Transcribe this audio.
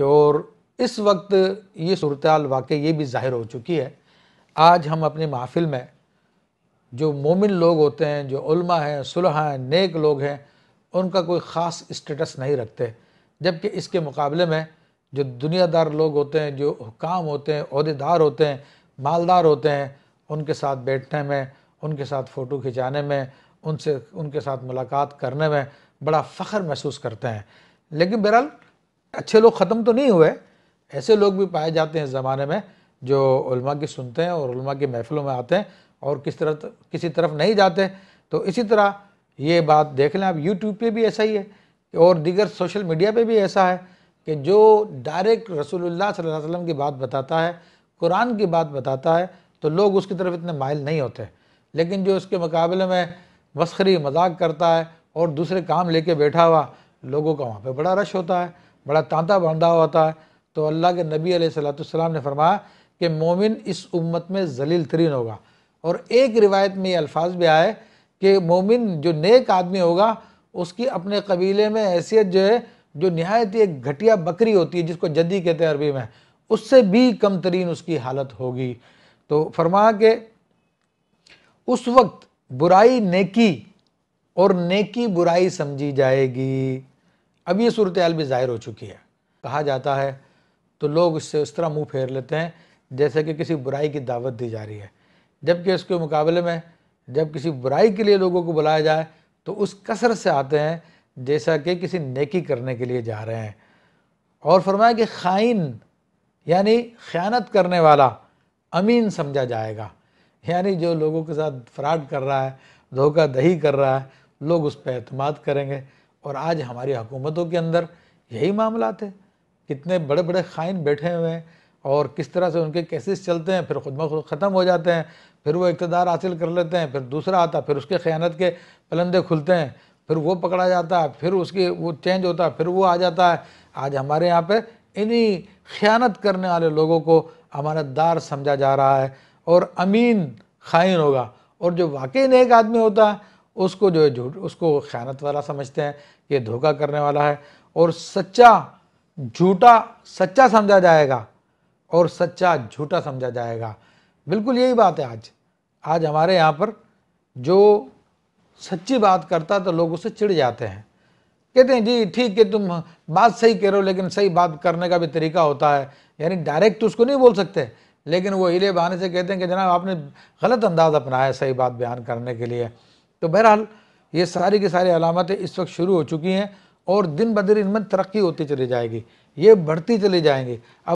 कि और इस वक्त ये सूरत वाकई ये भी ज़ाहिर हो चुकी है आज हम अपनी महफ़िल में जो मोमिन लोग होते हैं जो उलमा हैं सुलह हैं नेक लोग हैं उनका कोई ख़ास स्टेटस नहीं रखते जबकि इसके मुकाबले में जो दुनियादार लोग होते हैं जो हुकाम होते हैं अहदेदार होते हैं मालदार होते हैं उनके साथ बैठने में उनके साथ फ़ोटो खिंचाने में उनसे उनके साथ मुलाकात करने में बड़ा फ़ख्र महसूस करते हैं लेकिन बहरहाल अच्छे लोग ख़त्म तो नहीं हुए ऐसे लोग भी पाए जाते हैं इस ज़माने में जो उल्मा की सुनते हैं और उल्मा की महफिलों में आते हैं और किस तरह किसी तरफ नहीं जाते तो इसी तरह ये बात देख लें आप यूट्यूब पे भी ऐसा ही है और दीगर सोशल मीडिया पे भी ऐसा है कि जो डायरेक्ट रसूलुल्लाह सल्लल्लाहु अलैहि वसल्लम की बात बताता है कुरान की बात बताता है तो लोग उसकी तरफ इतने मायल नहीं होते लेकिन जो उसके मुकाबले में मस्खरी मजाक करता है और दूसरे काम लेके बैठा हुआ लोगों का वहाँ पर बड़ा रश होता है बड़ा तांता बांधा होता है तो अल्लाह के नबी सलाम ने फरमाया कि मोमिन इस उम्मत में जलील तरीन होगा और एक रिवायत में ये अल्फाज भी आए कि मोमिन जो नेक आदमी होगा उसकी अपने कबीले में हैसियत जो है जो नहायत ही एक घटिया बकरी होती है जिसको जदी कहते हैं अरबी में उससे भी कम तरीन उसकी हालत होगी तो फरमा के उस वक्त बुराई नेकी और नेकी बुराई समझी जाएगी अब ये सूरत हाल भी ज़ाहिर हो चुकी है कहा जाता है तो लोग इससे उस तरह मुंह फेर लेते हैं जैसे कि किसी बुराई की दावत दी जा रही है जबकि उसके मुकाबले में जब किसी बुराई के लिए लोगों को बुलाया जाए तो उस कसर से आते हैं जैसा कि किसी नेकी करने के लिए जा रहे हैं और फरमाया कि खाइन यानी ख़यानत करने वाला अमीन समझा जाएगा यानी जो लोगों के साथ फ्रॉड कर रहा है धोखा दही कर रहा है लोग उस पर अतमाद करेंगे और आज हमारी हुकूमतों के अंदर यही मामला थे कितने बड़े बड़े ख़ाइन बैठे हुए हैं और किस तरह से उनके केसेस चलते हैं फिर खुद ब खुद ख़त्म हो जाते हैं फिर वो इकतदार हासिल कर लेते हैं फिर दूसरा आता फिर उसके ख़यानत के पलंदे खुलते हैं फिर वो पकड़ा जाता है फिर उसकी वो चेंज होता है फिर वो आ जाता है आज हमारे यहाँ पर इन्हीं ख़यानत करने वाले लोगों को अमानतदार समझा जा रहा है और अमीन खाइन होगा और जो वाकई नेक आदमी होता है उसको जो है झूठ उसको ख्यानत वाला समझते हैं ये धोखा करने वाला है और सच्चा झूठा सच्चा समझा जाएगा और सच्चा झूठा समझा जाएगा बिल्कुल यही बात है आज आज हमारे यहाँ पर जो सच्ची बात करता तो लोग उससे चिढ़ जाते हैं कहते हैं जी ठीक है तुम बात सही कह रहे हो लेकिन सही बात करने का भी तरीका होता है यानी डायरेक्ट तो उसको नहीं बोल सकते लेकिन वो हिले बहाने से कहते हैं कि जनाब आपने गलत अंदाज़ अपनाया सही बात बयान करने के लिए तो बहरहाल ये सारी की सारी अलामतें इस वक्त शुरू हो चुकी हैं और दिन ब दिन इनमें तरक्की होती चली जाएगी ये बढ़ती चली जाएंगी अब